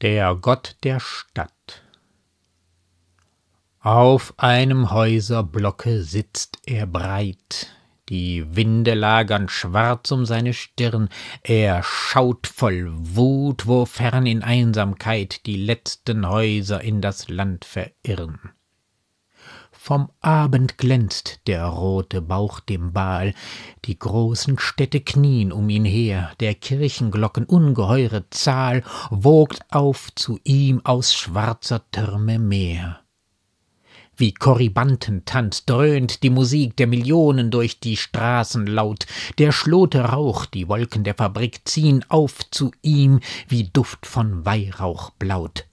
der Gott der Stadt. Auf einem Häuserblocke sitzt er breit, die Winde lagern schwarz um seine Stirn, er schaut voll Wut, wofern in Einsamkeit die letzten Häuser in das Land verirren. Vom Abend glänzt der rote Bauch dem Baal, die großen Städte knien um ihn her, der Kirchenglocken ungeheure Zahl wogt auf zu ihm aus schwarzer Türme Meer. Wie Korribanten dröhnt die Musik der Millionen durch die Straßen laut. Der schlote Rauch, die Wolken der Fabrik ziehen auf zu ihm, wie Duft von Weihrauch blaut.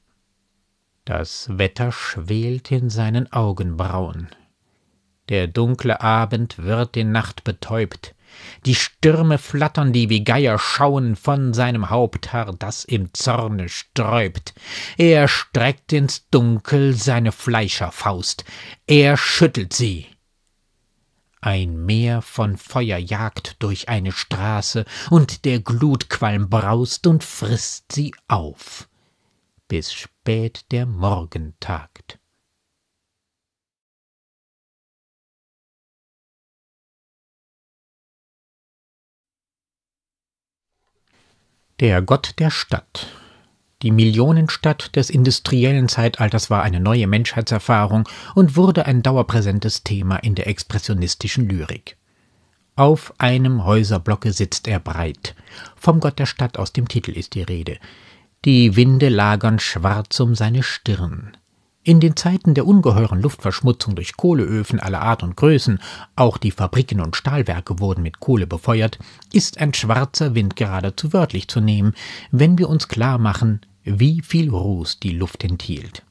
Das Wetter schwelt in seinen Augenbrauen. Der dunkle Abend wird in Nacht betäubt. Die Stürme flattern, die wie Geier schauen von seinem Haupthaar, das im Zorne sträubt. Er streckt ins Dunkel seine Fleischerfaust, er schüttelt sie. Ein Meer von Feuer jagt durch eine Straße, und der Glutqualm braust und frisst sie auf bis spät der Morgen tagt. Der Gott der Stadt. Die Millionenstadt des industriellen Zeitalters war eine neue Menschheitserfahrung und wurde ein dauerpräsentes Thema in der expressionistischen Lyrik. Auf einem Häuserblocke sitzt er breit. Vom Gott der Stadt aus dem Titel ist die Rede die Winde lagern schwarz um seine Stirn. In den Zeiten der ungeheuren Luftverschmutzung durch Kohleöfen aller Art und Größen, auch die Fabriken und Stahlwerke wurden mit Kohle befeuert, ist ein schwarzer Wind geradezu wörtlich zu nehmen, wenn wir uns klar machen, wie viel Ruß die Luft enthielt.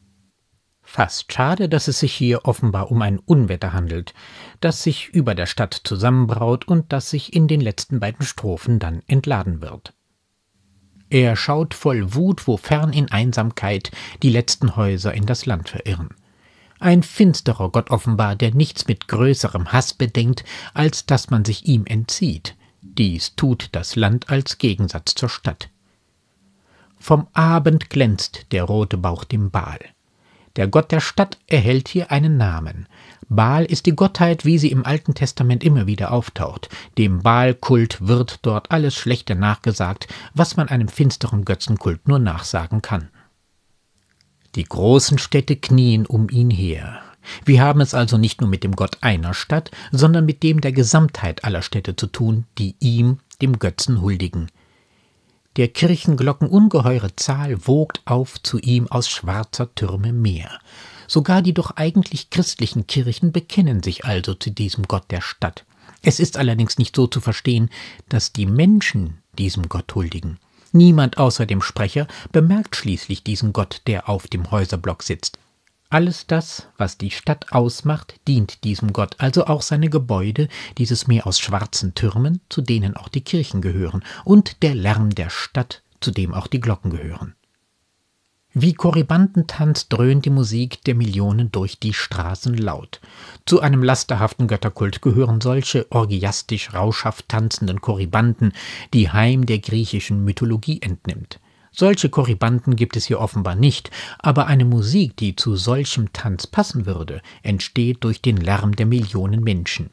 Fast schade, dass es sich hier offenbar um ein Unwetter handelt, das sich über der Stadt zusammenbraut und das sich in den letzten beiden Strophen dann entladen wird. Er schaut voll Wut, wo fern in Einsamkeit die letzten Häuser in das Land verirren. Ein finsterer Gott offenbar, der nichts mit größerem Hass bedenkt, als dass man sich ihm entzieht. Dies tut das Land als Gegensatz zur Stadt. Vom Abend glänzt der rote Bauch dem Baal. Der Gott der Stadt erhält hier einen Namen. Baal ist die Gottheit, wie sie im Alten Testament immer wieder auftaucht. Dem Baalkult wird dort alles Schlechte nachgesagt, was man einem finsteren Götzenkult nur nachsagen kann. Die großen Städte knien um ihn her. Wir haben es also nicht nur mit dem Gott einer Stadt, sondern mit dem der Gesamtheit aller Städte zu tun, die ihm, dem Götzen, huldigen der Kirchenglocken ungeheure Zahl wogt auf zu ihm aus schwarzer Türme Meer. Sogar die doch eigentlich christlichen Kirchen bekennen sich also zu diesem Gott der Stadt. Es ist allerdings nicht so zu verstehen, dass die Menschen diesem Gott huldigen. Niemand außer dem Sprecher bemerkt schließlich diesen Gott, der auf dem Häuserblock sitzt. Alles das, was die Stadt ausmacht, dient diesem Gott, also auch seine Gebäude, dieses Meer aus schwarzen Türmen, zu denen auch die Kirchen gehören, und der Lärm der Stadt, zu dem auch die Glocken gehören. Wie Korribantentanz dröhnt die Musik der Millionen durch die Straßen laut. Zu einem lasterhaften Götterkult gehören solche orgiastisch rauschhaft tanzenden Korribanten, die Heim der griechischen Mythologie entnimmt. Solche Korribanten gibt es hier offenbar nicht, aber eine Musik, die zu solchem Tanz passen würde, entsteht durch den Lärm der Millionen Menschen.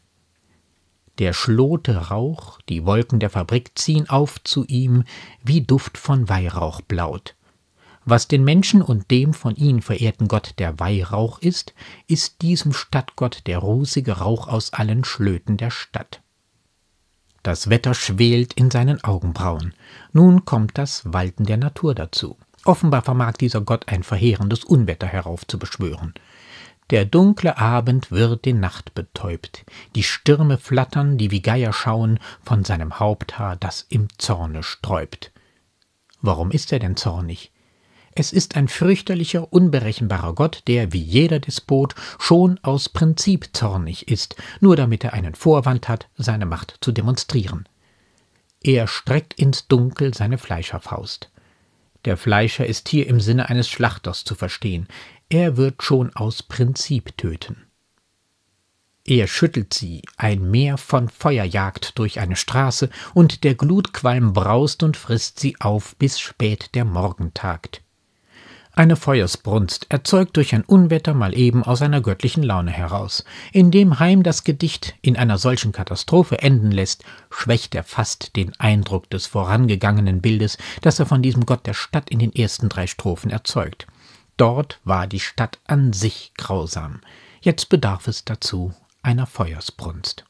Der schlote Rauch, die Wolken der Fabrik ziehen auf zu ihm, wie Duft von Weihrauch blaut. Was den Menschen und dem von ihnen verehrten Gott der Weihrauch ist, ist diesem Stadtgott der rußige Rauch aus allen Schlöten der Stadt. Das Wetter schwelt in seinen Augenbrauen. Nun kommt das Walten der Natur dazu. Offenbar vermag dieser Gott ein verheerendes Unwetter heraufzubeschwören. Der dunkle Abend wird den Nacht betäubt. Die Stürme flattern, die wie Geier schauen, von seinem Haupthaar, das im Zorne sträubt. Warum ist er denn zornig? Es ist ein fürchterlicher, unberechenbarer Gott, der, wie jeder Despot, schon aus Prinzip zornig ist, nur damit er einen Vorwand hat, seine Macht zu demonstrieren. Er streckt ins Dunkel seine Fleischerfaust. Der Fleischer ist hier im Sinne eines Schlachters zu verstehen. Er wird schon aus Prinzip töten. Er schüttelt sie, ein Meer von Feuer jagt durch eine Straße, und der Glutqualm braust und frisst sie auf, bis spät der Morgen tagt. Eine Feuersbrunst, erzeugt durch ein Unwetter mal eben aus einer göttlichen Laune heraus. Indem Heim das Gedicht in einer solchen Katastrophe enden lässt, schwächt er fast den Eindruck des vorangegangenen Bildes, das er von diesem Gott der Stadt in den ersten drei Strophen erzeugt. Dort war die Stadt an sich grausam. Jetzt bedarf es dazu einer Feuersbrunst.